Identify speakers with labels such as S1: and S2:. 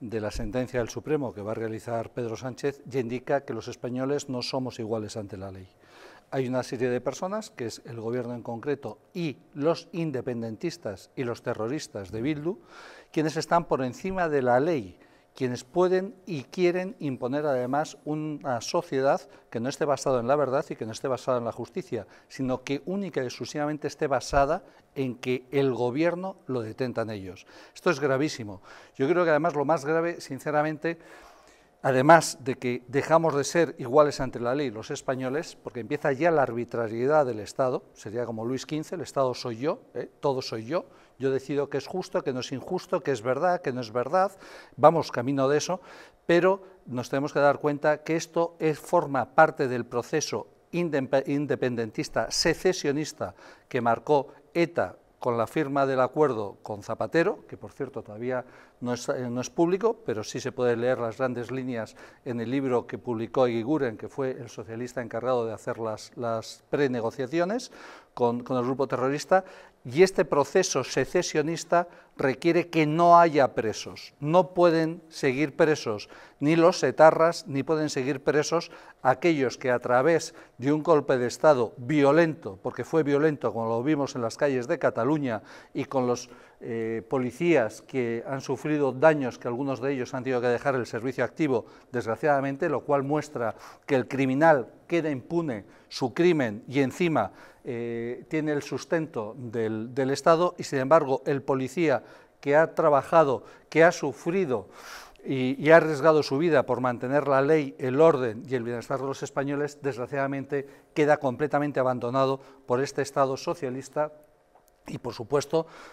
S1: de la sentencia del Supremo que va a realizar Pedro Sánchez ya indica que los españoles no somos iguales ante la ley. Hay una serie de personas, que es el gobierno en concreto y los independentistas y los terroristas de Bildu, quienes están por encima de la ley quienes pueden y quieren imponer además una sociedad que no esté basada en la verdad y que no esté basada en la justicia, sino que única y exclusivamente esté basada en que el gobierno lo detentan ellos. Esto es gravísimo. Yo creo que además lo más grave, sinceramente, además de que dejamos de ser iguales ante la ley los españoles, porque empieza ya la arbitrariedad del Estado, sería como Luis XV, el Estado soy yo, ¿eh? todo soy yo, yo decido que es justo, que no es injusto, que es verdad, que no es verdad, vamos camino de eso, pero nos tenemos que dar cuenta que esto es, forma parte del proceso independentista, secesionista que marcó ETA con la firma del acuerdo con Zapatero, que por cierto todavía eh, no es, público, pero sí se puede leer las grandes líneas en el libro que publicó Iguiguren, que fue el socialista encargado de hacer las, prenegociaciones con el grupo terrorista, y este proceso secesionista requiere que no haya presos. No pueden seguir presos ni los etarras, ni pueden seguir presos aquellos que a través de un golpe de Estado violento, porque fue violento como lo vimos en las calles de Cataluña y con los eh, policías que han sufrido daños, que algunos de ellos han tenido que dejar el servicio activo, desgraciadamente, lo cual muestra que el criminal queda impune su crimen y encima eh, tiene el sustento del, Estado y, sin embargo, el policía que ha trabajado, que ha sufrido y, y, ha arriesgado su vida por mantener la ley, el orden y el bienestar de los españoles, desgraciadamente queda completamente abandonado por este Estado socialista y, por supuesto,